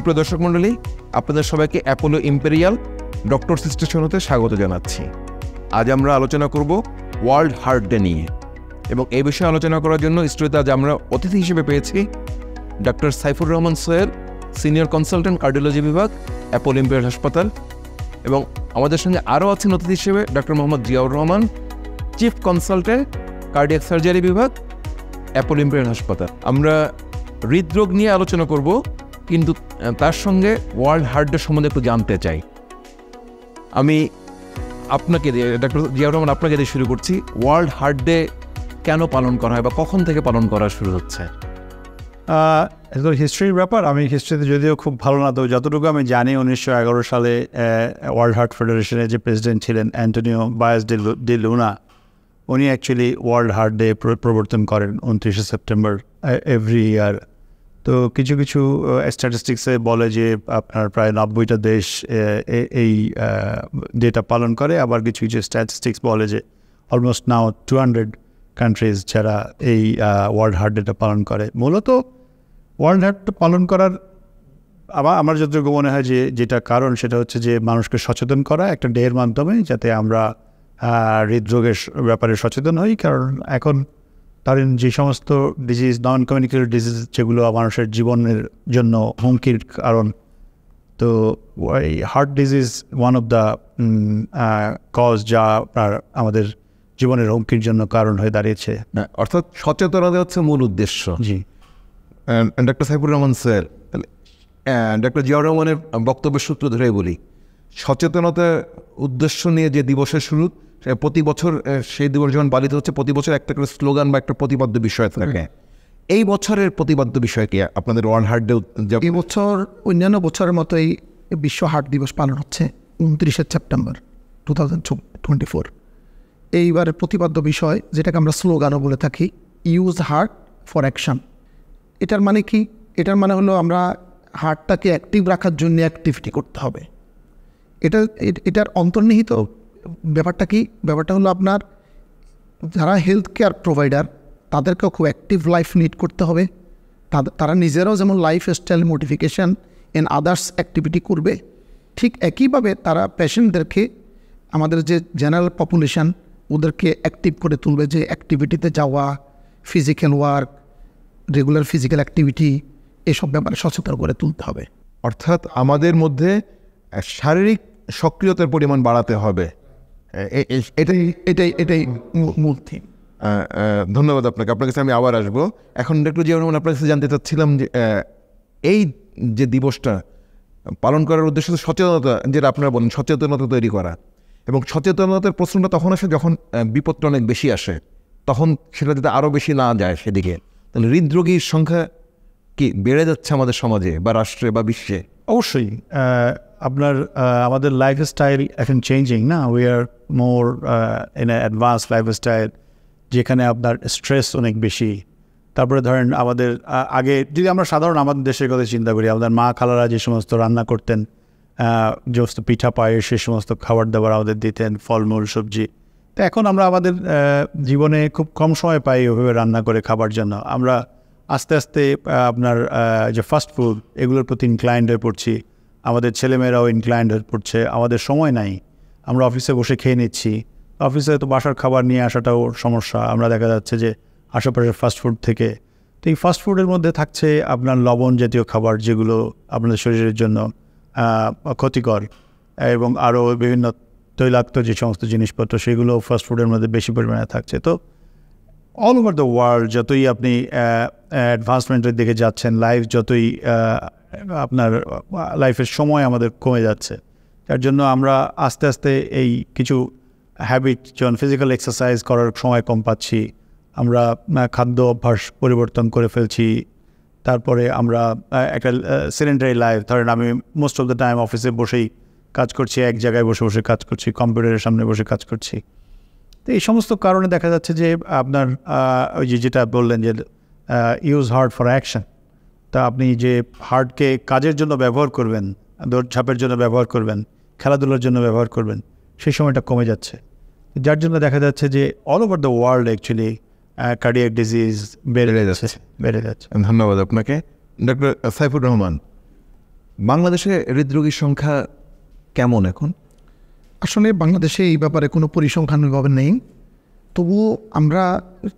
সুপ্রিয় দর্শক মণ্ডলী আপনাদের সবাইকে অ্যাপোলো ইম্পেরিয়াল ডক্টর স্টেশন হতে স্বাগত জানাচ্ছি আজ আমরা আলোচনা করব ওয়ার্ল্ড হার্ট ডে নিয়ে এবং এই বিষয়ে আলোচনা করার জন্য স্টুডিওতে আজ আমরা অতিথি হিসেবে পেয়েছি ডক্টর সাইফুর রহমান সোয়ের senior consultant cardiology Apollo Apollo imperial হাসপাতাল এবং আমাদের সঙ্গে আরও আছেন অতিথি হিসেবে doctor Mohammad Ziaur Rahman chief consultant cardiac surgery বিভাগ অ্যাপোলো ইম্পেরিয়াল হাসপাতাল আমরা হৃদরোগ নিয়ে আলোচনা করব কিন্তু তার সঙ্গে ওয়ার্ল্ড হার্ট ডে সম্বন্ধে একটু জানতে চাই আমি আপনাকে দিয়ে ডাক্তার জিয়া রহমান আপনাকে দিয়ে শুরু করছি ওয়ার্ল্ড হার্ট ডে কেন পালন করা হয় বা কখন থেকে পালন করা শুরু হচ্ছে তো হিস্ট্রির ব্যাপার আমি হিস্ট্রিতে যদিও খুব ভালো না তো যতটুকু আমি জানি উনিশশো এগারো সালে ওয়ার্ল্ড হার্ট ফেডারেশনের যে প্রেসিডেন্ট ছিলেন অ্যান্টনিও বায়াস ডি লুনা উনি অ্যাকচুয়ালি ওয়ার্ল্ড হার্ট ডে প্রবর্তন করেন উনত্রিশে সেপ্টেম্বর এভরি ইয়ার তো কিছু কিছু স্ট্যাটিস্টিক্সে বলে যে আপনার প্রায় নব্বইটা দেশ এই ডেটা পালন করে আবার কিছু কিছু স্ট্যাটিস্টিক্স বলে যে almost now two hundred countries যারা এই ওয়ার্ল্ড হার্ট ডেটা পালন করে মূলত ওয়ার্ল্ড হার্ট পালন করার আবার আমার যতটুকু মনে হয় যে যেটা কারণ সেটা হচ্ছে যে মানুষকে সচেতন করা একটা ডের মাধ্যমে যাতে আমরা হৃদরোগের ব্যাপারে সচেতন হই কারণ এখন ধরেন যে সমস্ত ডিজিজ নন কমিউনিকেবল ডিজিজ যেগুলো মানুষের জীবনের জন্য হুমকির কারণ তো এই heart disease one of the cause যা আপনার আমাদের জীবনের হুমকির জন্য কারণ হয়ে দাঁড়িয়েছে হ্যাঁ, অর্থাৎ সচেতনতা হচ্ছে মূল উদ্দেশ্য জি doctor Saifur Rahman sir doctor Ziaur রহমানের বক্তব্যের সূত্র ধরে বলি সচেতনতা উদ্দেশ্য নিয়ে যে দিবসের শুরু প্রতি বছর সেই দিবস যখন পালিত হচ্ছে প্রতি বছর একটা করে স্লোগান বা একটা প্রতিবাদ্য বিষয় থাকে এই বছরের প্রতিবাদ্য বিষয় কি আপনাদের ওয়ার্ল্ড হার্ট ডে এই বছর অন্যান্য বছরের মতো এই বিশ্ব হার্ট দিবস পালন হচ্ছে উনত্রিশে September two thousand twenty four এইবারের প্রতিবাদ্য বিষয় যেটাকে আমরা স্লোগানও বলে থাকি ইউজ হার্ট ফর অ্যাকশান এটার মানে কি এটার মানে হলো আমরা হার্টটাকে অ্যাক্টিভ রাখার জন্য অ্যাক্টিভিটি করতে হবে এটা এটার অন্তর্নিহিত ব্যাপারটা কি ব্যাপারটা হলো আপনার যারা হেলথ কেয়ার প্রোভাইডার তাদেরকেও খুব অ্যাক্টিভ লাইফ লিড করতে হবে তারা নিজেরাও যেমন life style modification and others activity করবে ঠিক একইভাবে তারা পেশেন্টদেরকে আমাদের যে জেনারেল পপুলেশান ওদেরকে অ্যাক্টিভ করে তুলবে যে অ্যাক্টিভিটিতে যাওয়া physical work regular physical activity এসব ব্যাপারে সচেতন করে তুলতে হবে অর্থাৎ আমাদের মধ্যে শারীরিক সক্রিয়তার পরিমাণ বাড়াতে হবে এটাই এটাই এটাই মূল থিম ধন্যবাদ আপনাকে আপনার কাছে আমি আবার আসবো এখন একটু যে আপনার কাছে জানতে চাচ্ছিলাম যে এই যে দিবসটা পালন করার উদ্দেশ্য সচেতনতা যেটা আপনারা বলেন সচেতনতা তৈরি করা এবং সচেতনতার প্রশ্নটা তখন আসে যখন বিপদটা অনেক বেশি আসে তখন সেটা যদি আরও বেশি না যায় সেদিকে তাহলে হৃদরোগীর সংখ্যা কি বেড়ে যাচ্ছে আমাদের সমাজে বা রাষ্ট্রে বা বিশ্বে অবশ্যই আপনার আমাদের লাইফ স্টাইল এখন চেঞ্জিং না we are more in advance style যেখানে আপনার স্ট্রেস অনেক বেশি তারপরে ধরেন আমাদের আগে যদি আমরা সাধারণ আমাদের দেশের কথা চিন্তা করি আমাদের মা খালারা যে সমস্ত রান্না করতেন যে সমস্ত পিঠা পায়ে সে সমস্ত খাবার দাবার আমাদের দিতেন ফলমূল সবজি তো এখন আমরা আমাদের জীবনে খুব কম সময় পাই ওইভাবে রান্না করে খাবার জন্য আমরা আস্তে আস্তে আপনার যে ফাস্ট ফুড এগুলোর প্রতি ইনক্লায়েন্ট হয়ে পড়ছি আমাদের ছেলেমেয়েরাও ইনক্লাইন্ড হয়ে পড়ছে আমাদের সময় নাই আমরা অফিসে বসে খেয়ে নিচ্ছি অফিসে তো বাসার খাবার নিয়ে আসাটাও সমস্যা আমরা দেখা যাচ্ছে যে আশেপাশের ফাস্টফুড থেকে তো এই ফাস্টফুডের মধ্যে থাকছে আপনার লবণ জাতীয় খাবার যেগুলো আপনাদের শরীরের জন্য ক্ষতিকর এবং আরও বিভিন্ন তৈলাক্ত যে সমস্ত জিনিসপত্র সেগুলো ফাস্টফুডের মধ্যে বেশি পরিমাণে থাকছে তো অল ওভার দ্য ওয়ার্ল্ড যতই আপনি অ্যাডভান্সমেন্টের দিকে যাচ্ছেন লাইফ যতই আপনার লাইফের সময় আমাদের কমে যাচ্ছে তার জন্য আমরা আস্তে আস্তে এই কিছু হ্যাবিট যেমন ফিজিক্যাল এক্সারসাইজ করার সময় কম পাচ্ছি আমরা খাদ্য অভ্যাস পরিবর্তন করে ফেলছি তারপরে আমরা একটা সিলিন্ডারি লাইফ ধরেন আমি মোস্ট অফ দ্য টাইম অফিসে বসেই কাজ করছি এক জায়গায় বসে বসে কাজ করছি কম্পিউটারের সামনে বসে কাজ করছি এই সমস্ত কারণে দেখা যাচ্ছে যে আপনার ওই যে যেটা বললেন যে ইউজ হার্ড ফর অ্যাকশন তা আপনি যে হার্ডকে কাজের জন্য ব্যবহার করবেন ছাপের জন্য ব্যবহার করবেন খেলাধুলার জন্য ব্যবহার করবেন সেই সময়টা কমে যাচ্ছে যার জন্য দেখা যাচ্ছে যে all over the world actually cardiac disease বেড়ে যাচ্ছে বেড়ে যাচ্ছে ধন্যবাদ আপনাকে ডক্টর সাইফুর রহমান বাংলাদেশে হৃদরোগীর সংখ্যা কেমন এখন আসলে বাংলাদেশে এই ব্যাপারে কোনো পরিসংখ্যানভাবে নেই তবুও আমরা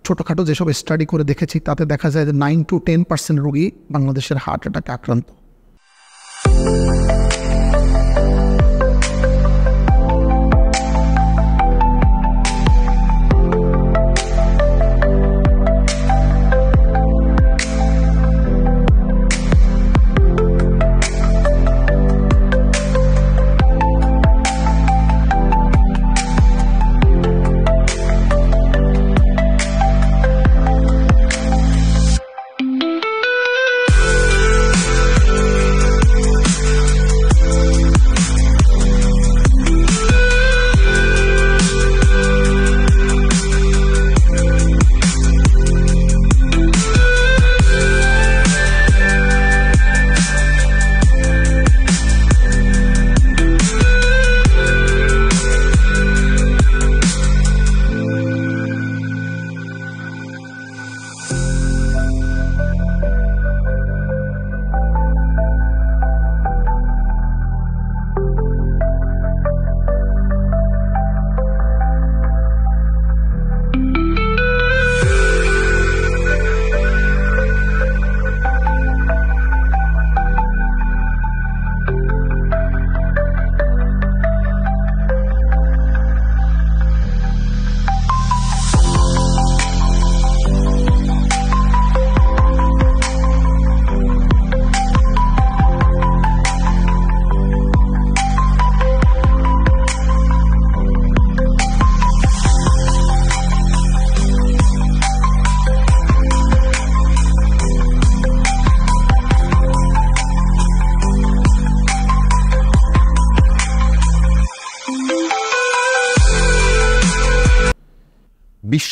ছোটোখাটো যেসব স্টাডি করে দেখেছি তাতে দেখা যায় যে নাইন টু টেন পার্সেন্ট রোগী বাংলাদেশের হার্ট অ্যাটাকে আক্রান্ত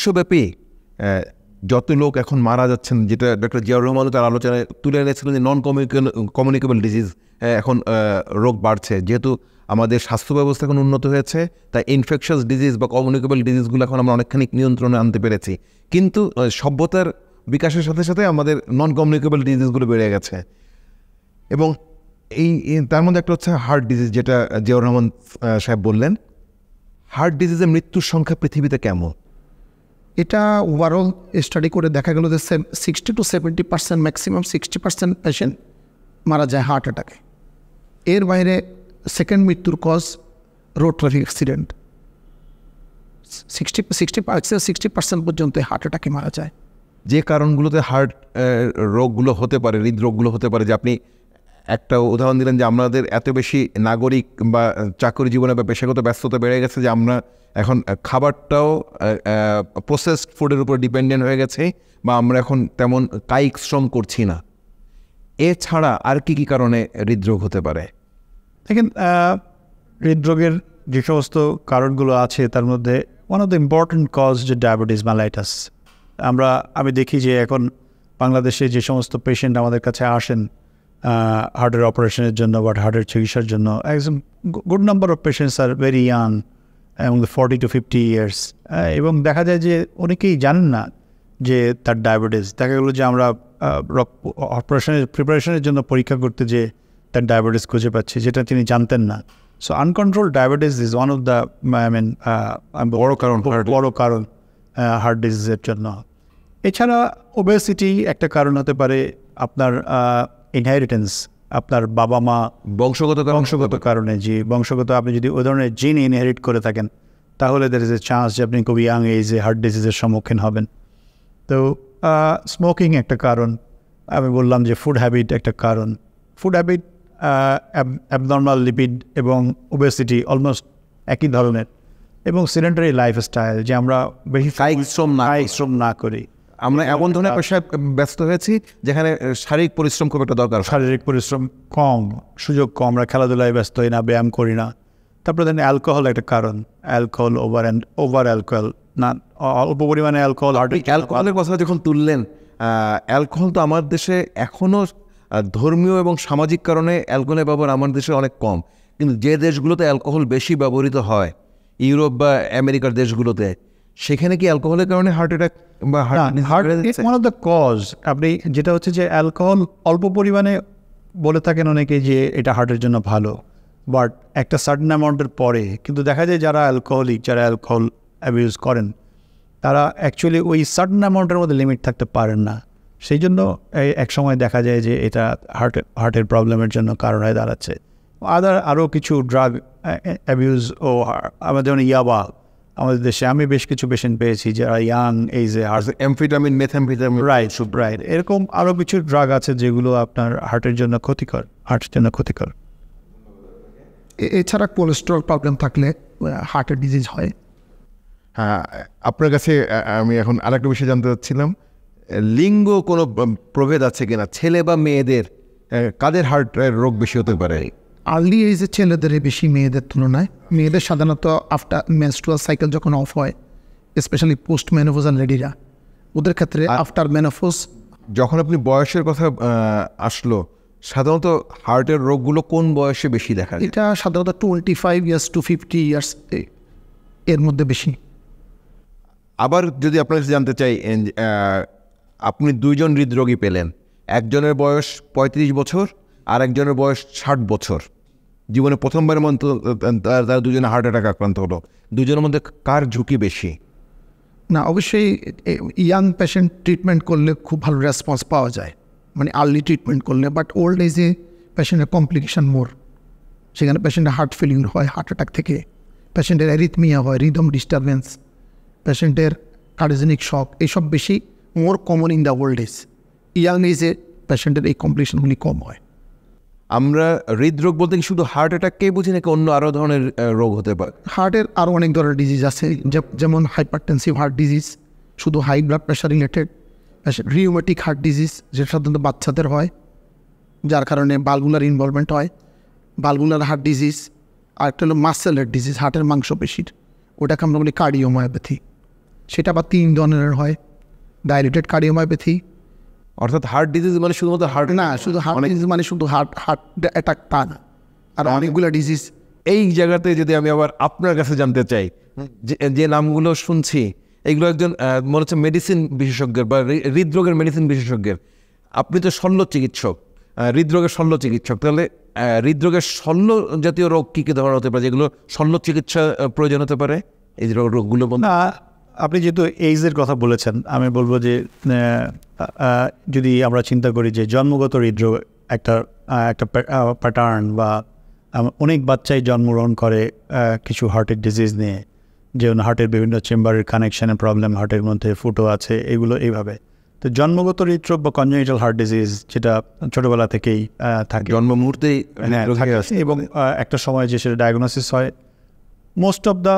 বিশ্বব্যাপী যত লোক এখন মারা যাচ্ছেন যেটা ডক্টর জিয়াউর রহমান তার আলোচনায় তুলে এনেছিলেন যে নন কমিউনিকেবল কমিউনিকেবল ডিজিজ এখন রোগ বাড়ছে যেহেতু আমাদের স্বাস্থ্য ব্যবস্থা এখন উন্নত হয়েছে তাই ইনফেকশাস ডিজিজ বা কমিউনিকেবল ডিজিজগুলো এখন আমরা অনেকখানি নিয়ন্ত্রণে আনতে পেরেছি কিন্তু সভ্যতার বিকাশের সাথে সাথে আমাদের নন কমিউনিকেবল ডিজিজগুলো বেড়ে গেছে এবং এই তার মধ্যে একটা হচ্ছে হার্ট ডিজিজ যেটা জিয়াউর রহমান সাহেব বললেন হার্ট ডিজিজে মৃত্যুর সংখ্যা পৃথিবীতে কেমন এটা ওভারঅল স্টাডি করে দেখা গেল যে sixty to seventy percent maximum sixty percent patient মারা যায় হার্ট অ্যাটাকে এর বাইরে সেকেন্ড মৃত্যুর cause road traffic accident sixty sixty sixty percent পর্যন্ত হার্ট অ্যাটাকে মারা যায় যে কারণগুলোতে হার্ট রোগগুলো হতে পারে হৃদরোগগুলো হতে পারে যে আপনি একটা উদাহরণ দিলেন যে আমাদের এত বেশি নাগরিক বা চাকরি জীবনে বা পেশাগত ব্যস্ততা বেড়ে গেছে যে আমরা এখন খাবারটাও প্রসেসড ফুডের উপর ডিপেন্ডেন্ট হয়ে গেছে বা আমরা এখন তেমন কায়িক শ্রম করছি না এছাড়া আর কি কি কারণে হৃদরোগ হতে পারে দেখেন হৃদরোগের যে সমস্ত কারণগুলো আছে তার মধ্যে one of the important cause যে ডায়াবেটিস মালাইটাস আমরা আমি দেখি যে এখন বাংলাদেশে যে সমস্ত পেশেন্ট আমাদের কাছে আসেন হার্টের uh, অপারেশনের জন্য বা হার্টের চিকিৎসার জন্য একজন good number of patients are very young এবং ফর্টি টু ফিফটি ইয়ার্স এবং দেখা যায় যে অনেকেই জানেন না যে তার ডায়াবেটিস দেখা গেলো যে আমরা অপারেশনের uh, প্রিপারেশনের জন্য পরীক্ষা করতে যে তার ডায়াবেটিস খুঁজে পাচ্ছি যেটা তিনি জানতেন না so uncontrolled diabetes is one of the I mean বড় কারণ বড় কারণ হার্ট uh, ডিজিজের জন্য এছাড়া ওবেসিটি একটা কারণ হতে পারে আপনার ইনহেরিটেন্স আপনার বাবা মা বংশগত বংশগত কারণে যে বংশগত আপনি যদি ওই ধরনের জিন ইনহেরিট করে থাকেন তাহলে দের ইজ এ চান্স যে আপনি খুব ইয়াং এজে হার্ট ডিজিজের সম্মুখীন হবেন তো স্মোকিং একটা কারণ আমি বললাম যে ফুড হ্যাবিট একটা কারণ ফুড হ্যাবিট অ্যাবনর্মাল লিপিড এবং ওবেসিটি অলমোস্ট একই ধরনের এবং সিলেন্ডারি লাইফস্টাইল যে আমরা বেশি শ্রম শ্রম না করি আমরা এমন ধরনের পেশায় ব্যস্ত হয়েছি যেখানে শারীরিক পরিশ্রম খুব একটা দরকার শারীরিক পরিশ্রম কম সুযোগ কম আমরা খেলাধুলায় ব্যস্ত হই না ব্যায়াম করি না তারপরে ধরেন অ্যালকোহল একটা কারণ alcohol over and over alcohol না অল্প পরিমাণে অ্যালকোহল অ্যালকোহলের কথা যখন তুললেন অ্যালকোহল তো আমার দেশে এখনও ধর্মীয় এবং সামাজিক কারণে অ্যালকোহলের ব্যবহার আমার দেশে অনেক কম কিন্তু যে দেশগুলোতে অ্যালকোহল বেশি ব্যবহৃত হয় ইউরোপ বা আমেরিকার দেশগুলোতে সেখানে কি অ্যালকোহলের কারণে হার্ট অ্যাটাক বা heart one of the cause আপনি যেটা হচ্ছে যে অ্যালকোহল অল্প পরিমাণে বলে থাকেন অনেকে যে এটা হার্টের জন্য ভালো বাট একটা সার্টেন অ্যামাউন্টের পরে কিন্তু দেখা যায় যারা অ্যালকোহলিক যারা অ্যালকোহল অ্যাবিউজ করেন তারা অ্যাকচুয়ালি ওই সার্টেন অ্যামাউন্টের মধ্যে লিমিট থাকতে পারেন না সেই জন্য এক সময় দেখা যায় যে এটা হার্ট হার্টের প্রবলেমের জন্য কারণ হয়ে দাঁড়াচ্ছে আদার আরও কিছু ড্রাগ অ্যাবিউজ ও আমাদের যেমন ইয়াবা আমাদের দেশে আমি বেশ কিছু পেশেন্ট পেয়েছি যারা ইয়াং এই যে এমফিটামিন মেথামফিটামিন রাইট রাইট এরকম আরও কিছু ড্রাগ আছে যেগুলো আপনার হার্টের জন্য ক্ষতিকর হার্টের জন্য ক্ষতিকর এছাড়া কোলেস্ট্রল প্রবলেম থাকলে হার্টের ডিজিজ হয় হ্যাঁ আপনার কাছে আমি এখন আরেকটা বিষয়ে জানতে চাচ্ছিলাম লিঙ্গ কোনো প্রভেদ আছে কিনা ছেলে বা মেয়েদের কাদের হার্টের রোগ বেশি হতে পারে আর্লি এইজের ছেলেদের বেশি মেয়েদের তুলনায় মেয়েদের সাধারণত আফটার মেনস্ট্রুয়াল সাইকেল যখন অফ হয় স্পেশালি পোস্ট ম্যানোফোজাল লেডিরা ওদের ক্ষেত্রে আফটার ম্যানোফোজ যখন আপনি বয়সের কথা আসলো সাধারণত হার্টের রোগগুলো কোন বয়সে বেশি দেখা যায় এটা সাধারণত twenty five years to fifty years এর মধ্যে বেশি আবার যদি আপনার জানতে চাই আপনি দুইজন হৃদরোগী পেলেন একজনের বয়স ৩৫ বছর আর একজনের বয়স ষাট বছর জীবনে প্রথমবারের মতো তারা দুজনে হার্ট অ্যাটাক আক্রান্ত হলো দুজনের মধ্যে কার ঝুঁকি বেশি না অবশ্যই ইয়াং পেশেন্ট ট্রিটমেন্ট করলে খুব ভালো রেসপন্স পাওয়া যায় মানে আর্লি ট্রিটমেন্ট করলে বাট ওল্ড এজে পেশেন্টের কমপ্লিকেশান মোর সেখানে পেশেন্টের হার্ট ফিলিং হয় হার্ট অ্যাটাক থেকে পেশেন্টের অ্যারিথমিয়া হয় রিদম ডিস্টারবেন্স পেশেন্টের কার্ডিজেনিক শক এইসব বেশি more common in the old age young এজে পেশেন্টের এই কমপ্লিকেশানগুলি কম হয় আমরা হৃদরোগ বলতে কি শুধু হার্ট অ্যাটাককেই বুঝি নাকি অন্য আরও ধরনের রোগ হতে পারে হার্টের আরও অনেক ধরনের ডিজিজ আছে যেমন হাইপারটেনসিভ হার্ট ডিজিজ শুধু high blood pressure related rheumatic heart disease যেটা সাধারণত বাচ্চাদের হয় যার কারণে বালগুলার ইনভলভমেন্ট হয় বালগুলার হার্ট ডিজিজ আর একটা হলো মাসেলের ডিজিজ হার্টের মাংসপেশির ওটাকে আমরা বলি কার্ডিওমায়োপ্যাথি সেটা আবার তিন ধরনের হয় ডাইলেটেড কার্ডিওমায়োপ্যাথি অর্থাৎ হার্ট ডিজিজ মানে শুধুমাত্র হার্ট না শুধু হার্ট ডিজিজ মানে শুধু হার্ট হার্ট অ্যাটাক তা না আর হ্যাঁ। অনেকগুলো ডিজিজ এই জায়গাতে যদি আমি আবার আপনার কাছে জানতে চাই যে নামগুলো শুনছি এগুলো একজন মনে হচ্ছে মেডিসিন বিশেষজ্ঞের বা হৃদরোগের মেডিসিন বিশেষজ্ঞের আপনি তো শল্য চিকিৎসক হৃদরোগের শল্য চিকিৎসক তাহলে হৃদরোগের শল্য জাতীয় রোগ কী কী ধরনের হতে পারে যেগুলো শল্য চিকিৎসা প্রয়োজন হতে পারে এই রোগগুলো না আপনি যেহেতু এইজের কথা বলেছেন আমি বলবো যে যদি আমরা চিন্তা করি যে জন্মগত হৃদরোগ একটা একটা প্যাটার্ন বা অনেক বাচ্চাই জন্মগ্রহণ করে কিছু হার্টের ডিজিজ নিয়ে যেমন হার্টের বিভিন্ন চেম্বারের কানেকশানের প্রবলেম হার্টের মধ্যে ফুটো আছে এগুলো এইভাবে তো জন্মগত হৃদরোগ বা কনজেনিটাল হার্ট ডিজিজ যেটা ছোটোবেলা থেকেই থাকে জন্ম মুহূর্তেই হ্যাঁ, এবং একটা সময় যে সেটা ডায়াগনোসিস হয় most of the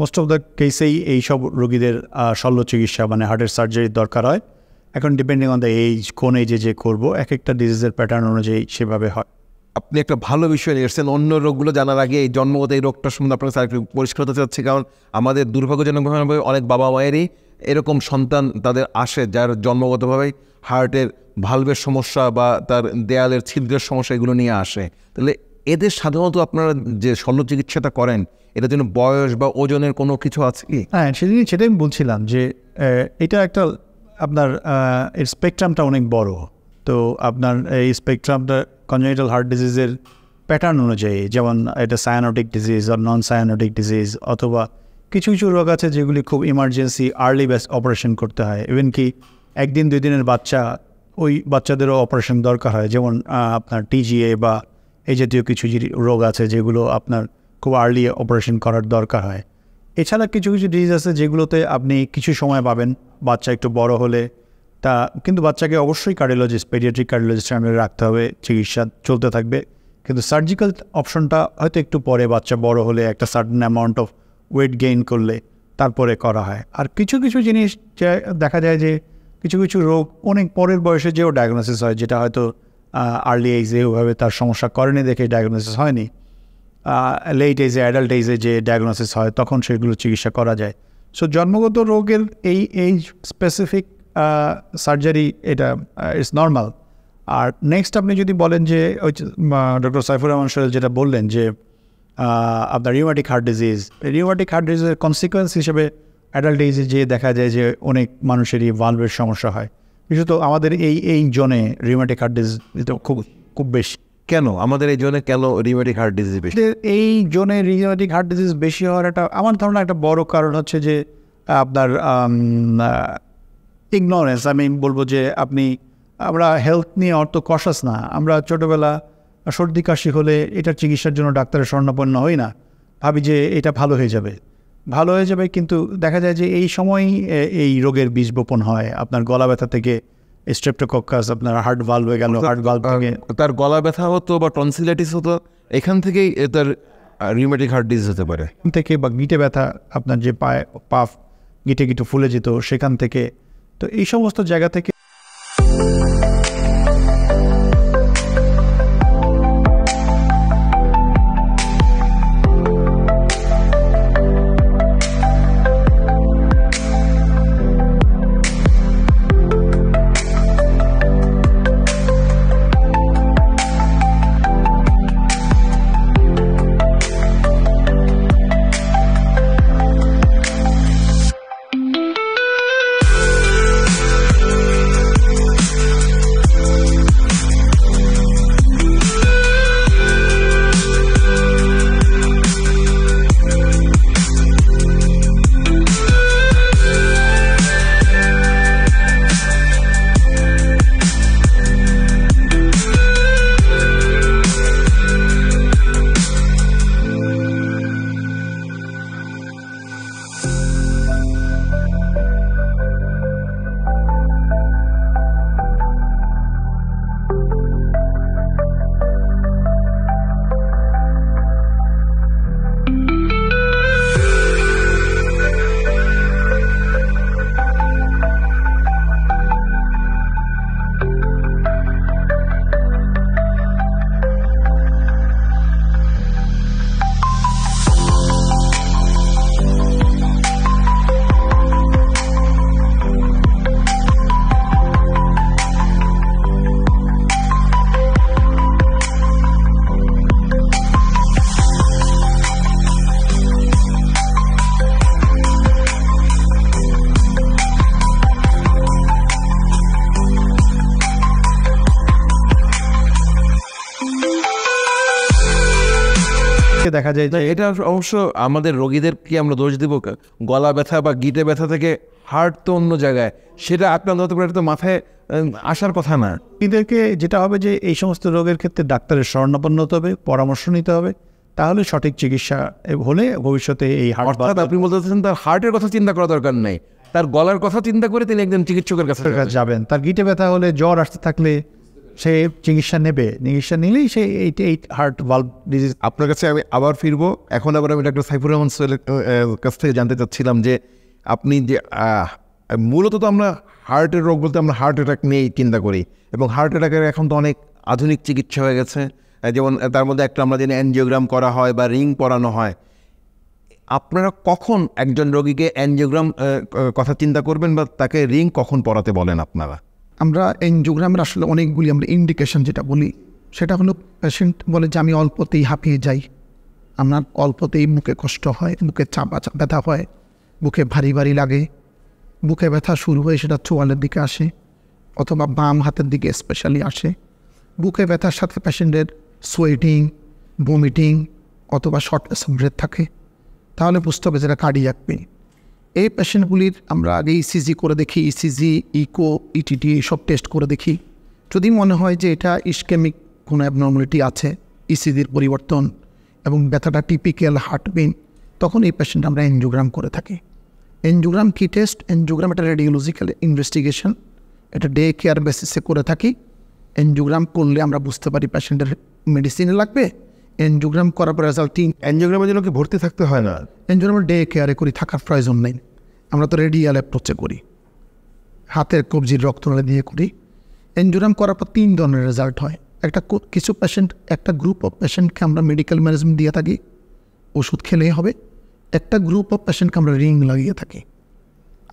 most of the কেসেই এইসব রোগীদের শল্য চিকিৎসা মানে হার্টের সার্জারির দরকার হয় এখন ডিপেন্ডিং অন দ্য এইজ কোন এজে যে করবো এক একটা ডিজিজের প্যাটার্ন অনুযায়ী সেভাবে হয় আপনি একটা ভালো বিষয় নিয়ে এসেছেন অন্য রোগগুলো জানার আগে এই জন্মগত এই রোগটার সম্বন্ধে আপনার স্যার পরিষ্কার হতে চাচ্ছি কারণ আমাদের দুর্ভাগ্যজনকভাবে অনেক বাবা মায়েরই এরকম সন্তান তাদের আসে যার জন্মগতভাবে হার্টের ভালভের সমস্যা বা তার দেয়ালের ছিদ্রের সমস্যা এগুলো নিয়ে আসে তাহলে এদের সাধারণত আপনারা যে শল্য চিকিৎসাটা করেন এটার জন্য বয়স বা ওজনের কোনো কিছু আছে কি হ্যাঁ সেদিন সেটাই আমি বলছিলাম যে এটা একটা আপনার এর স্পেকট্রামটা অনেক বড় তো আপনার এই স্পেকট্রামটা কনজেনিটাল হার্ট ডিজিজের প্যাটার্ন অনুযায়ী যেমন এটা সায়ানোটিক ডিজিজ আর নন সায়ানোটিক ডিজিজ অথবা কিছু কিছু রোগ আছে যেগুলি খুব ইমার্জেন্সি আর্লি বেস অপারেশন করতে হয় ইভেন কি একদিন দুই দিনের বাচ্চা ওই বাচ্চাদেরও অপারেশন দরকার হয় যেমন আপনার টিজিএ বা এই জাতীয় কিছু রোগ আছে যেগুলো আপনার খুব আর্লি অপারেশন করার দরকার হয় এছাড়া কিছু কিছু ডিজিজ আছে যেগুলোতে আপনি কিছু সময় পাবেন বাচ্চা একটু বড় হলে তা কিন্তু বাচ্চাকে অবশ্যই কার্ডিওলজিস্ট পেডিয়াট্রিক কার্ডিওলজিস্ট সামনে রাখতে হবে চিকিৎসা চলতে থাকবে কিন্তু সার্জিক্যাল অপশনটা হয়তো একটু পরে বাচ্চা বড় হলে একটা certain amount of weight gain করলে তারপরে করা হয় আর কিছু কিছু জিনিস দেখা যায় যে কিছু কিছু রোগ অনেক পরের বয়সে যেও ডায়াগনোসিস হয় যেটা হয়তো আর্লি এইজে ওভাবে তার সমস্যা করেনি দেখে ডায়াগনোসিস হয়নি লেট এইজে অ্যাডাল্ট এইজে যে ডায়াগনোসিস হয় তখন সেগুলো চিকিৎসা করা যায় সো জন্মগত রোগের এই এই স্পেসিফিক সার্জারি এটা ইটস নর্মাল আর নেক্সট আপনি যদি বলেন যে ওই ডক্টর সাইফুর রহমান সোহেল যেটা বললেন যে আপনার rheumatic heart disease rheumatic heart ডিজিজের কনসিকোয়েন্স হিসেবে অ্যাডাল্ট এইজে যে দেখা যায় যে অনেক মানুষেরই ভালভের সমস্যা হয় বিশেষত আমাদের এই এই জোনে রিউমেটিক হার্ট ডিজিজ খুব খুব বেশি কেন আমাদের এই জোনে কেন রিউমেটিক হার্ট ডিজিজ বেশি এই জোনে রিউমেটিক হার্ট ডিজিজ বেশি হওয়ার একটা আমার ধারণা একটা বড় কারণ হচ্ছে যে আপনার ইগনোরেন্স আমি বলবো যে আপনি আমরা হেলথ নিয়ে অত কষাস না আমরা ছোটোবেলা সর্দি কাশি হলে এটার চিকিৎসার জন্য ডাক্তারের স্বর্ণাপন্ন হই না ভাবি যে এটা ভালো হয়ে যাবে ভালো হয়ে যাবে কিন্তু দেখা যায় যে এই সময়ই এই রোগের বীজ বপন হয় আপনার গলা ব্যথা থেকে স্ট্রেপ্টোকক্কাস আপনার হার্ট ভাল হয়ে গেল হার্ট ভাল্ব তার গলা ব্যথা হতো বা টনসিলাইটিস হতো এখান থেকেই তার রিউমেটিক হার্ট ডিজিজ হতে পারে থেকে বা গিটে ব্যথা আপনার যে পায়ে পাফ গিটে গিটে ফুলে যেত সেখান থেকে তো এই সমস্ত জায়গা থেকে দেখা যায় না এটা অবশ্য আমাদের রোগীদের কি আমরা দোষ দেবো গলা ব্যথা বা গিটে ব্যথা থেকে হার্ট তো অন্য জায়গায় সেটা আপনার তো মাথায় আসার কথা না এদেরকে যেটা হবে যে এই সমস্ত রোগের ক্ষেত্রে ডাক্তারের স্বর্ণাপন্ন হতে হবে পরামর্শ নিতে হবে তাহলে সঠিক চিকিৎসা হলে ভবিষ্যতে এই হার্ট আপনি চাচ্ছেন তার হার্টের কথা চিন্তা করা দরকার নেই তার গলার কথা চিন্তা করে তিনি একদিন চিকিৎসকের কাছে যাবেন তার গিটে ব্যথা হলে জ্বর আসতে থাকলে সে চিকিৎসা নেবে চিকিৎসা নিলেই সে eight eight heart valve disease আপনার কাছে আমি আবার ফিরবো এখন আবার আমি ডাক্তার সাইফুর রহমান সোহেলের কাছ থেকে জানতে চাচ্ছিলাম যে আপনি যে মূলত তো আমরা হার্টের রোগ বলতে আমরা হার্ট অ্যাটাক নিয়েই চিন্তা করি এবং হার্ট অ্যাটাকের এখন তো অনেক আধুনিক চিকিৎসা হয়ে গেছে যেমন তার মধ্যে একটা আমরা যেন অ্যানজিওগ্রাম করা হয় বা রিং পরানো হয় আপনারা কখন একজন রোগীকে অ্যানজিওগ্রাম কথা চিন্তা করবেন বা তাকে রিং কখন পরাতে বলেন আপনারা আমরা এনজিওগ্রামের আসলে অনেকগুলি আমরা ইন্ডিকেশন যেটা বলি সেটা হলো পেশেন্ট বলে যে আমি অল্পতেই হাঁপিয়ে যাই আপনার অল্পতেই মুখে কষ্ট হয় মুখে চাপা ব্যথা হয় বুকে ভারী ভারী লাগে বুকে ব্যথা শুরু হয়ে সেটা চোয়ালের দিকে আসে অথবা বাম হাতের দিকে স্পেশালি আসে বুকে ব্যথার সাথে পেশেন্টের সোয়েটিং ভমিটিং অথবা শর্ট ব্রেথ থাকে তাহলে বুঝতে হবে যেটা কার্ডিয়াক পেন এই পেশেন্টগুলির আমরা আগে ইসিজি e করে দেখি ইসিজি ইকো ইটিটি সব টেস্ট করে দেখি যদি মনে হয় যে এটা ইস্কেমিক কোনো অ্যাবনর্মালিটি আছে ইসিজির e পরিবর্তন এবং ব্যথাটা টিপিক্যাল হার্টবিন তখন এই পেশেন্ট আমরা এনজিওগ্রাম করে থাকি এনজিওগ্রাম কি টেস্ট এনজিওগ্রাম এটা রেডিওলজিক্যাল ইনভেস্টিগেশন এটা ডে কেয়ার বেসিসে করে থাকি এনজিওগ্রাম করলে আমরা বুঝতে পারি পেশেন্টের মেডিসিন লাগবে এনজিওগ্রাম করার পর রেজাল্ট তিন এনজিওগ্রামের জন্য কি ভর্তি থাকতে হয় না এনজিওগ্রাম ডে কেয়ারে করি থাকার প্রয়োজন নেই আমরা তো রেডিয়াল অ্যাপ্রোচে করি হাতের কবজির নালে দিয়ে করি এনজিওগ্রাম করার পর তিন ধরনের রেজাল্ট হয় একটা কিছু পেশেন্ট একটা গ্রুপ অফ পেশেন্টকে আমরা মেডিকেল ম্যানেজমেন্ট দিয়ে থাকি ওষুধ খেলেই হবে একটা গ্রুপ অফ পেশেন্টকে আমরা রিং লাগিয়ে থাকি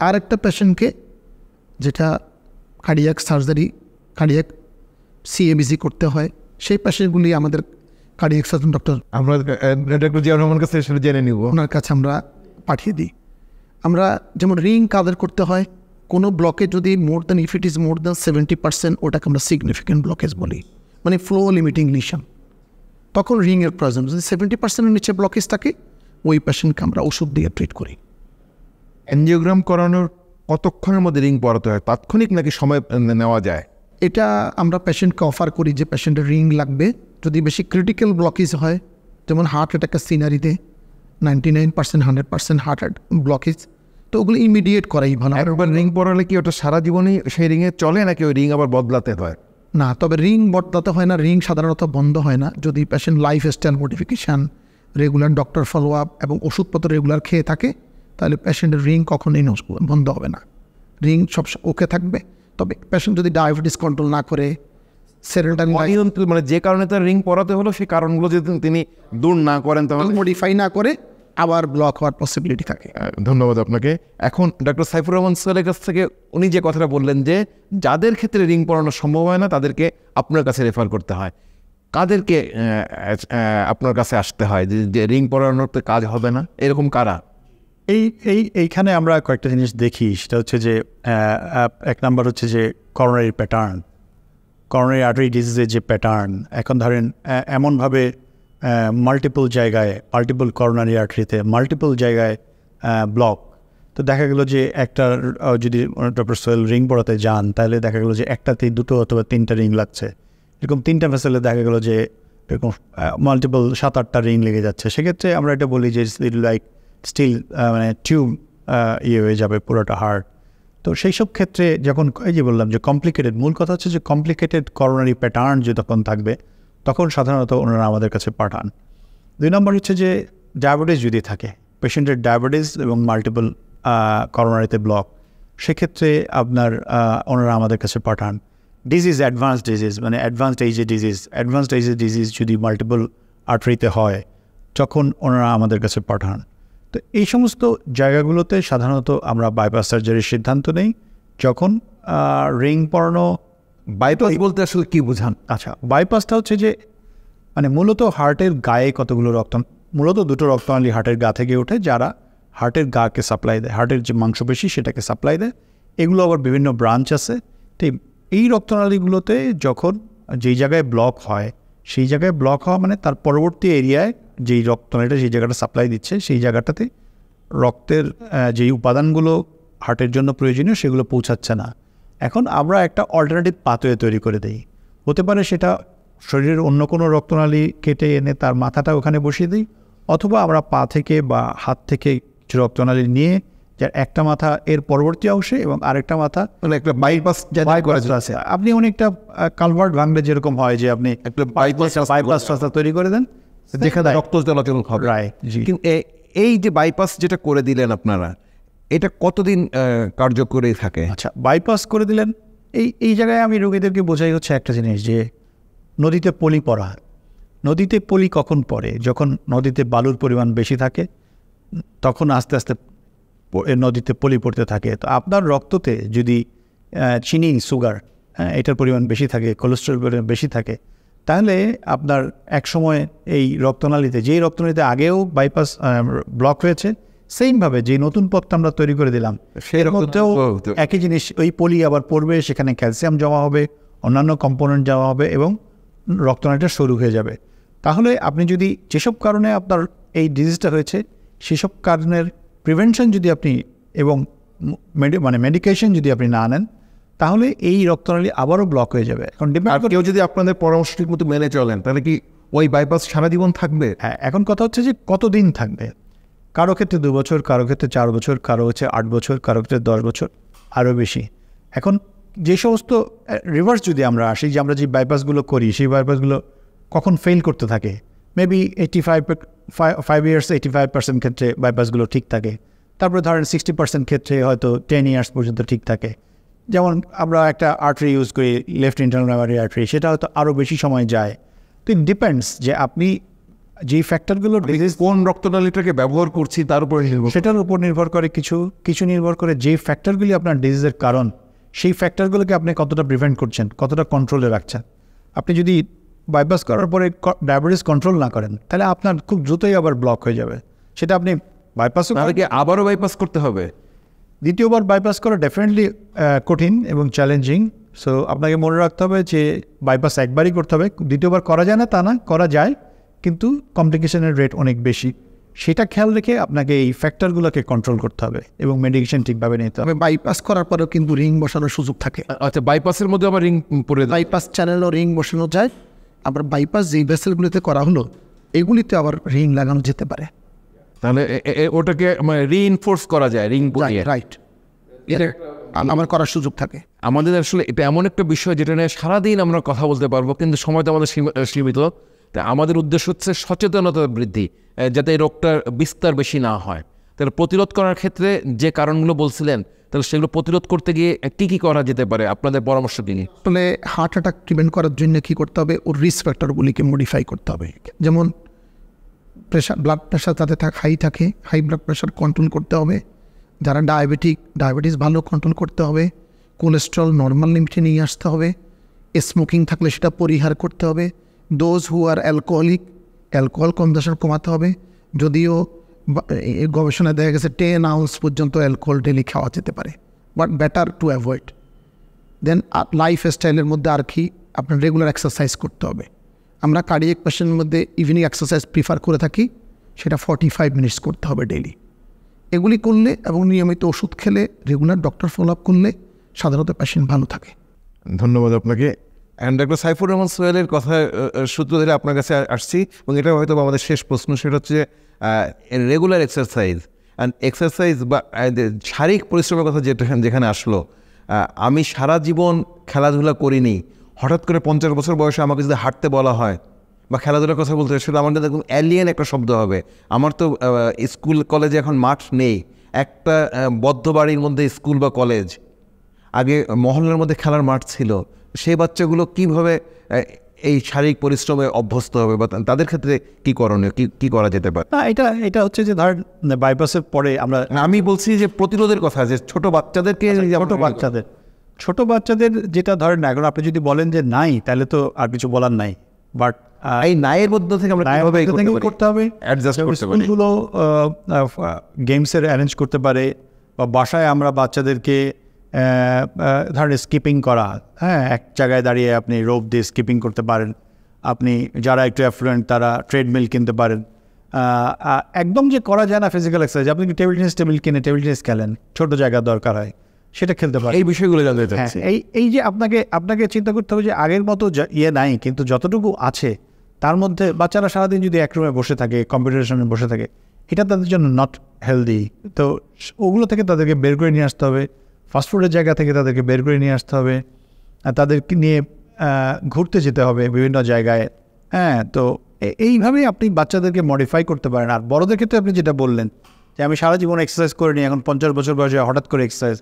আর একটা পেশেন্টকে যেটা কার্ডিয়াক সার্জারি কার্ডিয়াক সিএবিসি করতে হয় সেই পেশেন্টগুলি আমাদের কার্ডিয়াক সার্জন ডক্টর আমরা ডক্টর জিয়া রহমান কাছে সেটা জেনে নিব ওনার কাছে আমরা পাঠিয়ে দিই আমরা যেমন রিং কাদের করতে হয় কোনো ব্লকে যদি more than if it is more than seventy percent ওটাকে আমরা সিগনিফিকেন্ট ব্লকেজ বলি মানে ফ্লো লিমিটিং লিশন তখন রিংয়ের প্রয়োজন যদি সেভেন্টি পার্সেন্টের নিচে ব্লকেজ থাকে ওই পেশেন্টকে আমরা ওষুধ দিয়ে ট্রিট করি অ্যাঞ্জিওগ্রাম করানোর কতক্ষণের মধ্যে রিং পরাতে হয় তাৎক্ষণিক নাকি সময় নেওয়া যায় এটা আমরা পেশেন্টকে অফার করি যে পেশেন্টের রিং লাগবে যদি বেশি ক্রিটিক্যাল ব্লকেজ হয় যেমন হার্ট অ্যাটাকের সিনারিতে ninety nine percent hundred percent heart at blockage তো ওগুলো ইমিডিয়েট করাই ভালো একবার রিং পরালে কি ওটা সারা জীবনই সেই রিংয়ে চলে নাকি ওই রিং আবার বদলাতে হয় না তবে রিং বদলাতে হয় না রিং সাধারণত বন্ধ হয় না যদি patient life style modification regular doctor follow up এবং ওষুধপত্র রেগুলার খেয়ে থাকে তাহলে পেশেন্টের রিং কখনোই বন্ধ হবে না রিং সব ওকে থাকবে তবে পেশেন্ট যদি ডায়াবেটিস কন্ট্রোল না করে মানে যে কারণে তার রিং পরাতে হলো সেই কারণগুলো যদি তিনি দূর না করেন তাহলে মডিফাই না করে আবার ব্লক হওয়ার পসিবিলিটি থাকে ধন্যবাদ আপনাকে এখন ডক্টর সাইফুর রহমান সোহেলের কাছ থেকে উনি যে কথাটা বললেন যে যাদের ক্ষেত্রে রিং পরানো সম্ভব হয় না তাদেরকে আপনার কাছে রেফার করতে হয় কাদেরকে আপনার কাছে আসতে হয় যে রিং পরানোর কাজ হবে না এরকম কারা এই এই এইখানে আমরা কয়েকটা জিনিস দেখি সেটা হচ্ছে যে এক নাম্বার হচ্ছে যে করোনারি প্যাটার্ন করোনারি আর্টারি ডিজিজের যে প্যাটার্ন এখন ধরেন এমনভাবে মাল্টিপল জায়গায় মাল্টিপল করোনারি আর্টারিতে মাল্টিপল জায়গায় ব্লক তো দেখা গেলো যে একটা যদি ডক্টর সোহেল রিং পড়াতে যান তাহলে দেখা গেলো যে একটাতে দুটো অথবা তিনটা রিং লাগছে এরকম তিনটা ভেসেলে দেখা গেলো যে এরকম মাল্টিপল সাত আটটা রিং লেগে যাচ্ছে সেক্ষেত্রে আমরা এটা বলি যে লাইক স্টিল মানে টিউব ইয়ে হয়ে যাবে পুরোটা হার্ট তো সেই সব ক্ষেত্রে যখন এই যে বললাম যে কমপ্লিকেটেড মূল কথা হচ্ছে যে কমপ্লিকেটেড করোনারি প্যাটার্ন যে তখন থাকবে তখন সাধারণত ওনারা আমাদের কাছে পাঠান দুই নম্বর হচ্ছে যে ডায়াবেটিস যদি থাকে পেশেন্টের ডায়াবেটিস এবং মাল্টিপল করোনারিতে ব্লক সেক্ষেত্রে আপনার ওনারা আমাদের কাছে পাঠান ডিজিজ অ্যাডভান্স ডিজিজ মানে অ্যাডভান্সড এইজে ডিজিজ অ্যাডভান্সড এইজে ডিজিজ যদি মাল্টিপল আর্টারিতে হয় তখন ওনারা আমাদের কাছে পাঠান তো এই সমস্ত জায়গাগুলোতে সাধারণত আমরা বাইপাস সার্জারির সিদ্ধান্ত নেই যখন রিং পড়ানো বাইপাস বলতে আসলে কী বোঝান আচ্ছা বাইপাসটা হচ্ছে যে মানে মূলত হার্টের গায়ে কতগুলো রক্ত মূলত দুটো রক্তনালী হার্টের গা থেকে ওঠে যারা হার্টের গাকে সাপ্লাই দেয় হার্টের যে মাংসপেশি সেটাকে সাপ্লাই দেয় এগুলো আবার বিভিন্ন ব্রাঞ্চ আছে ঠিক এই রক্তনালীগুলোতে যখন যেই জায়গায় ব্লক হয় সেই জায়গায় ব্লক হওয়া মানে তার পরবর্তী এরিয়ায় যেই রক্তনালীটা সেই জায়গাটা সাপ্লাই দিচ্ছে সেই জায়গাটাতে রক্তের যেই উপাদানগুলো হার্টের জন্য প্রয়োজনীয় সেগুলো পৌঁছাচ্ছে না এখন আমরা একটা অল্টারনেটিভ পাতয়ে তৈরি করে দিই হতে পারে সেটা শরীরের অন্য কোনো রক্তনালী কেটে এনে তার মাথাটা ওখানে বসিয়ে দিই অথবা আমরা পা থেকে বা হাত থেকে কিছু রক্তনালী নিয়ে যার একটা মাথা এর পরবর্তী অংশে এবং আরেকটা মাথা মানে একটা বাইপাস বাইপাস আছে আপনি অনেকটা কালভার্ট ভাঙলে যেরকম হয় যে আপনি একটা বাইপাস বাইপাস রাস্তা তৈরি করে দেন দেয় রক্ত চলাচল হবে কিন্তু এই যে বাইপাস যেটা করে দিলেন আপনারা এটা কতদিন কার্যকরী থাকে আচ্ছা বাইপাস করে দিলেন এই এই জায়গায় আমি রোগীদেরকে বোঝাই হচ্ছে একটা জিনিস যে নদীতে পলি পড়া নদীতে পলি কখন পড়ে যখন নদীতে বালুর পরিমাণ বেশি থাকে তখন আস্তে আস্তে নদীতে পলি পড়তে থাকে তো আপনার রক্ততে যদি চিনি সুগার হ্যাঁ, এটার পরিমাণ বেশি থাকে কোলেস্ট্রল বেশি থাকে তাহলে আপনার একসময় এই রক্তনালীতে যেই রক্তনালীতে আগেও বাইপাস ব্লক হয়েছে সেইমভাবে যে নতুন পথটা আমরা তৈরি করে দিলাম সেরকমতেও একই জিনিস ওই পলি আবার পড়বে সেখানে ক্যালসিয়াম জমা হবে অন্যান্য কম্পোনেন্ট জমা হবে এবং রক্তনালীটা সরু হয়ে যাবে তাহলে আপনি যদি যেসব কারণে আপনার এই ডিজিজটা হয়েছে সেসব কারণের প্রিভেনশন যদি আপনি এবং মানে মেডিকেশন যদি আপনি না নেন তাহলে এই রক্তনালী আবারও ব্লক হয়ে যাবে এখন ডিপেন্ড কেউ যদি আপনাদের পরামর্শ ঠিক মতো মেনে চলেন তাহলে কি ওই বাইপাস সারা জীবন থাকবে হ্যাঁ এখন কথা হচ্ছে যে কতদিন থাকবে কারো ক্ষেত্রে দু বছর কারো ক্ষেত্রে চার বছর কারো হচ্ছে আট বছর কারো ক্ষেত্রে দশ বছর আরও বেশি এখন যে সমস্ত রিভার্স যদি আমরা আসি যে আমরা যে বাইপাসগুলো করি সেই বাইপাসগুলো কখন ফেল করতে থাকে maybe eighty five five years eighty five percent ক্ষেত্রে বাইপাসগুলো ঠিক থাকে তারপরে ধরেন সিক্সটি পার্সেন্ট ক্ষেত্রে হয়তো টেন ইয়ার্স পর্যন্ত ঠিক থাকে যেমন আমরা একটা আর্টারি ইউজ করি লেফট ইন্টারনাল মেমারি আর্টারি সেটা হয়তো আরও বেশি সময় যায় তো ইট ডিপেন্ডস যে আপনি যে ফ্যাক্টরগুলো কোন রক্তনালীটাকে ব্যবহার করছি তার উপর সেটার উপর নির্ভর করে কিছু কিছু নির্ভর করে যে ফ্যাক্টরগুলি আপনার ডিজিজের কারণ সেই ফ্যাক্টরগুলোকে আপনি কতটা প্রিভেন্ট করছেন কতটা কন্ট্রোলে রাখছেন আপনি যদি বাইপাস করার পরে ডায়াবেটিস কন্ট্রোল না করেন তাহলে আপনার খুব দ্রুতই আবার ব্লক হয়ে যাবে সেটা আপনি বাইপাসও আবারও বাইপাস করতে হবে দ্বিতীয়বার বাইপাস করা ডেফিনেটলি কঠিন এবং চ্যালেঞ্জিং সো আপনাকে মনে রাখতে হবে যে বাইপাস একবারই করতে হবে দ্বিতীয়বার করা যায় না তা না করা যায় কিন্তু কমপ্লিকেশনের রেট অনেক বেশি সেটা খেয়াল রেখে আপনাকে এই ফ্যাক্টরগুলোকে কন্ট্রোল করতে হবে এবং মেডিকেশন ঠিকভাবে নিতে হবে বাইপাস করার পরেও কিন্তু রিং বসানোর সুযোগ থাকে আচ্ছা বাইপাসের মধ্যে আবার রিং পরে বাইপাস চ্যানেলও রিং বসানো যায় আবার বাইপাস যে ভেসেলগুলিতে করা হলো এগুলিতে আবার রিং লাগানো যেতে পারে তাহলে ওটাকে মানে রিইনফোর্স করা যায় রিং বলিয়ে রাইট আমার করার সুযোগ থাকে আমাদের আসলে এটা এমন একটা বিষয় যেটা নিয়ে সারাদিন আমরা কথা বলতে পারবো কিন্তু সময় তো আমাদের সীমিত তা আমাদের উদ্দেশ্য হচ্ছে সচেতনতা বৃদ্ধি যাতে এই রোগটার বিস্তার বেশি না হয় তাহলে প্রতিরোধ করার ক্ষেত্রে যে কারণগুলো বলছিলেন তাহলে সেগুলো প্রতিরোধ করতে গিয়ে কী কী করা যেতে পারে আপনাদের পরামর্শ দিন তাহলে হার্ট অ্যাটাক ট্রিটমেন্ট করার জন্য কী করতে হবে ওর রিস্ক ফ্যাক্টরগুলিকে মডিফাই করতে হবে যেমন প্রেশার ব্লাড প্রেশার তাদের থাক হাই থাকে হাই ব্লাড প্রেশার কন্ট্রোল করতে হবে যারা ডায়াবেটিক ডায়াবেটিস ভালো কন্ট্রোল করতে হবে কোলেস্ট্রল নর্মাল লিমিটে নিয়ে আসতে হবে স্মোকিং থাকলে সেটা পরিহার করতে হবে দোজ হু আর অ্যালকোহলিক অ্যালকোহল কনজাম্পশন কমাতে হবে যদিও গবেষণায় দেখা গেছে টেন আওয়ার্স পর্যন্ত অ্যালকোহল ডেলি খাওয়া যেতে পারে but better to avoid then life স্টাইলের মধ্যে আর কি আপনার রেগুলার এক্সারসাইজ করতে হবে আমরা কার্ডিয়াক পেশেন্টের মধ্যে ইভিনিং এক্সারসাইজ প্রিফার করে থাকি সেটা ফর্টি ফাইভ মিনিটস করতে হবে ডেলি এগুলি করলে এবং নিয়মিত ওষুধ খেলে রেগুলার ডক্টর ফলো আপ করলে সাধারণত পেশেন্ট ভালো থাকে ধন্যবাদ আপনাকে অ্যান্ড ডাক্তার সাইফুর রহমান সোহেলের কথা সূত্র ধরে আপনার কাছে আসছি এবং এটা হয়তো আমাদের শেষ প্রশ্ন সেটা হচ্ছে রেগুলার এক্সারসাইজ অ্যান্ড এক্সারসাইজ বা শারীরিক পরিশ্রমের কথা যেটা যেখানে আসলো আমি সারা জীবন খেলাধুলা করিনি হঠাৎ করে পঞ্চাশ বছর বয়সে আমাকে যদি হাঁটতে বলা হয় বা খেলাধুলার কথা বলতে সেটা আমার একদম অ্যালিয়েন একটা শব্দ হবে আমার তো স্কুল কলেজে এখন মাঠ নেই একটা বদ্ধ বাড়ির মধ্যে স্কুল বা কলেজ আগে মহল্লার মধ্যে খেলার মাঠ ছিল সেই বাচ্চাগুলো কিভাবে এই শারীরিক পরিশ্রমে অভ্যস্ত হবে বা তাদের ক্ষেত্রে কি করণীয় কি কি করা যেতে পারে না এটা এটা হচ্ছে যে ধর বাইপাসের পরে আমরা আমি বলছি যে প্রতিরোধের কথা যে ছোট বাচ্চাদেরকে আচ্ছা, ছোট বাচ্চাদের ছোট বাচ্চাদের যেটা ধরেন এখন আপনি যদি বলেন যে নাই তাহলে তো আর কিছু বলার নাই বাট এই নায়ের মধ্যে থেকে আমরা কিভাবে করতে হবে স্কুলগুলো গেমসের অ্যারেঞ্জ করতে পারে বা বাসায় আমরা বাচ্চাদেরকে ধরেন স্কিপিং করা হ্যাঁ এক জায়গায় দাঁড়িয়ে আপনি রোপ দিয়ে স্কিপিং করতে পারেন আপনি যারা একটু অ্যাফ্লুয়েন্ট তারা ট্রেডমিল কিনতে পারেন একদম যে করা যায় না ফিজিক্যাল এক্সারসাইজ আপনি টেবিল টেনিস টেবিল কিনে টেবিল টেনিস খেলেন ছোটো জায়গা দরকার হয় সেটা খেলতে পারে এই বিষয়গুলো জানতে হ্যাঁ, এই এই যে আপনাকে আপনাকে চিন্তা করতে হবে যে আগের মতো ইয়ে নাই কিন্তু যতটুকু আছে তার মধ্যে বাচ্চারা সারাদিন যদি এক রুমে বসে থাকে কম্পিউটারের সামনে বসে থাকে এটা তাদের জন্য নট হেলদি তো ওগুলো থেকে তাদেরকে বের করে নিয়ে আসতে হবে ফাস্টফুডের জায়গা থেকে তাদেরকে বের করে নিয়ে আসতে হবে তাদেরকে নিয়ে ঘুরতে যেতে হবে বিভিন্ন জায়গায় হ্যাঁ তো এইভাবেই আপনি বাচ্চাদেরকে মডিফাই করতে পারেন আর বড়দের ক্ষেত্রে আপনি যেটা বললেন যে আমি সারা জীবন এক্সারসাইজ করিনি এখন পঞ্চাশ বছর বয়সে হঠাৎ করে এক্সারসাইজ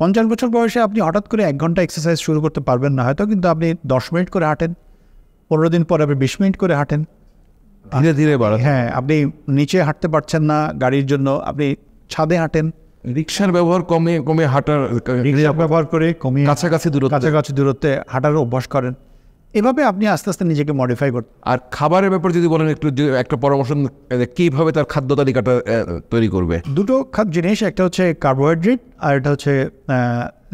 পঞ্চাশ বছর বয়সে আপনি হঠাৎ করে এক ঘন্টা এক্সারসাইজ শুরু করতে পারবেন না হয়তো কিন্তু আপনি দশ মিনিট করে হাঁটেন পনেরো দিন পরে আপনি বিশ মিনিট করে হাঁটেন ধীরে ধীরে বাড়ে হ্যাঁ আপনি নিচে হাঁটতে পারছেন না গাড়ির জন্য আপনি ছাদে হাঁটেন রিক্সার ব্যবহার কমে কমে হাঁটার ব্যবহার করে কমে কাছাকাছি দূরত্ব কাছাকাছি দূরত্বে হাঁটার অভ্যাস করেন এভাবে আপনি আস্তে আস্তে নিজেকে মডিফাই করতে আর খাবারের ব্যাপারে যদি বলেন একটু একটা পরামর্শ কীভাবে তার খাদ্য তালিকাটা তৈরি করবে দুটো খাদ্য জিনিস একটা হচ্ছে কার্বোহাইড্রেট আর এটা হচ্ছে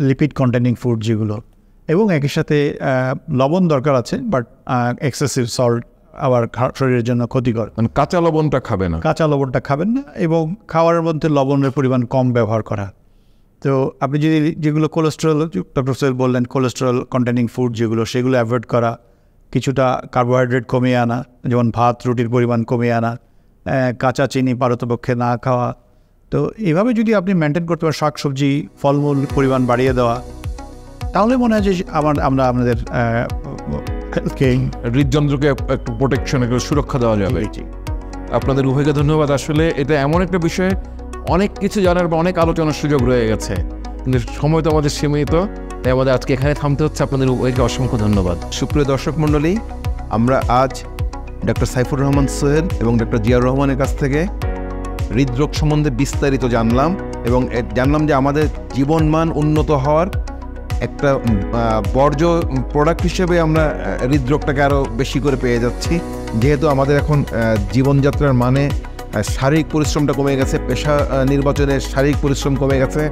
লিপিড কন্টেনিং ফুড যেগুলো এবং একই সাথে লবণ দরকার আছে বাট এক্সেসিভ সল্ট আবার শরীরের জন্য ক্ষতিকর মানে কাঁচা লবণটা খাবে না কাঁচা লবণটা খাবেন না এবং খাওয়ার মধ্যে লবণের পরিমাণ কম ব্যবহার করা তো আপনি যদি যেগুলো কোলেস্ট্রল ডক্টর সৈল বললেন কোলেস্ট্রল কন্টেনিং ফুড যেগুলো সেগুলো অ্যাভয়েড করা কিছুটা কার্বোহাইড্রেট কমিয়ে আনা যেমন ভাত রুটির পরিমাণ কমিয়ে আনা কাঁচা চিনি পারতপক্ষে না খাওয়া তো এভাবে যদি আপনি মেনটেন করতে পারেন শাক সবজি ফলমূল পরিমাণ বাড়িয়ে দেওয়া তাহলে মনে হয় যে আমার আমরা আমাদের হৃদযন্ত্রকে একটু প্রোটেকশন সুরক্ষা দেওয়া যাবে আপনাদের উভয়কে ধন্যবাদ আসলে এটা এমন একটা বিষয় অনেক কিছু জানার বা অনেক আলোচনার সুযোগ রয়ে গেছে কিন্তু সময় তো আমাদের সীমিত তাই আমাদের আজকে এখানে থামতে হচ্ছে আপনাদের উভয়কে অসংখ্য ধন্যবাদ সুপ্রিয় দর্শক মণ্ডলী আমরা আজ ডক্টর সাইফুর রহমান সোহেল এবং ডক্টর জিয়াউর রহমানের কাছ থেকে হৃদরোগ সম্বন্ধে বিস্তারিত জানলাম এবং জানলাম যে আমাদের জীবনমান উন্নত হওয়ার একটা বর্জ্য প্রোডাক্ট হিসেবে আমরা হৃদরোগটাকে আরও বেশি করে পেয়ে যাচ্ছি যেহেতু আমাদের এখন জীবনযাত্রার মানে শারীরিক পরিশ্রমটা কমে গেছে পেশা নির্বাচনের শারীরিক পরিশ্রম কমে গেছে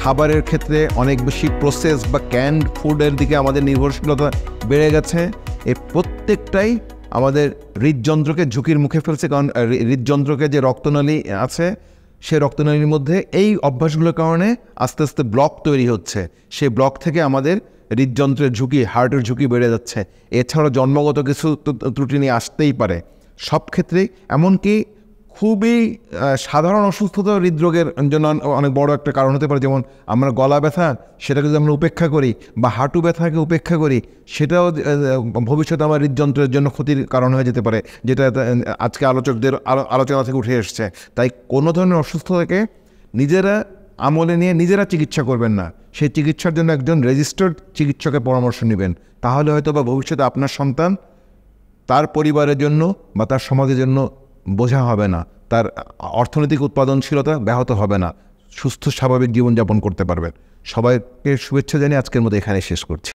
খাবারের ক্ষেত্রে অনেক বেশি প্রসেস বা ক্যান্ড ফুডের দিকে আমাদের নির্ভরশীলতা বেড়ে গেছে এই প্রত্যেকটাই আমাদের হৃদযন্ত্রকে ঝুঁকির মুখে ফেলছে কারণ হৃদযন্ত্রকে যে রক্তনালী আছে সে রক্তনালীর মধ্যে এই অভ্যাসগুলোর কারণে আস্তে আস্তে ব্লক তৈরি হচ্ছে সেই ব্লক থেকে আমাদের হৃদযন্ত্রের ঝুঁকি হার্টের ঝুঁকি বেড়ে যাচ্ছে এছাড়াও জন্মগত কিছু ত্রুটি নিয়ে আসতেই পারে সব ক্ষেত্রেই এমনকি খুবই সাধারণ অসুস্থতা হৃদরোগের জন্য অনেক বড় একটা কারণ হতে পারে যেমন আমরা গলা ব্যথা সেটাকে যদি আমরা উপেক্ষা করি বা হাঁটু ব্যথাকে উপেক্ষা করি সেটাও ভবিষ্যতে আমার হৃদযন্ত্রের জন্য ক্ষতির কারণ হয়ে যেতে পারে যেটা আজকে আলোচকদের আলোচনা থেকে উঠে এসছে তাই কোনো ধরনের অসুস্থতাকে নিজেরা আমলে নিয়ে নিজেরা চিকিৎসা করবেন না সেই চিকিৎসার জন্য একজন রেজিস্টার্ড চিকিৎসকের পরামর্শ নেবেন তাহলে হয়তো বা ভবিষ্যতে আপনার সন্তান তার পরিবারের জন্য বা তার সমাজের জন্য বোঝা হবে না তার অর্থনৈতিক উৎপাদনশীলতা ব্যাহত হবে না সুস্থ স্বাভাবিক জীবনযাপন করতে পারবেন সবাইকে শুভেচ্ছা জানিয়ে আজকের মতো এখানে শেষ করছি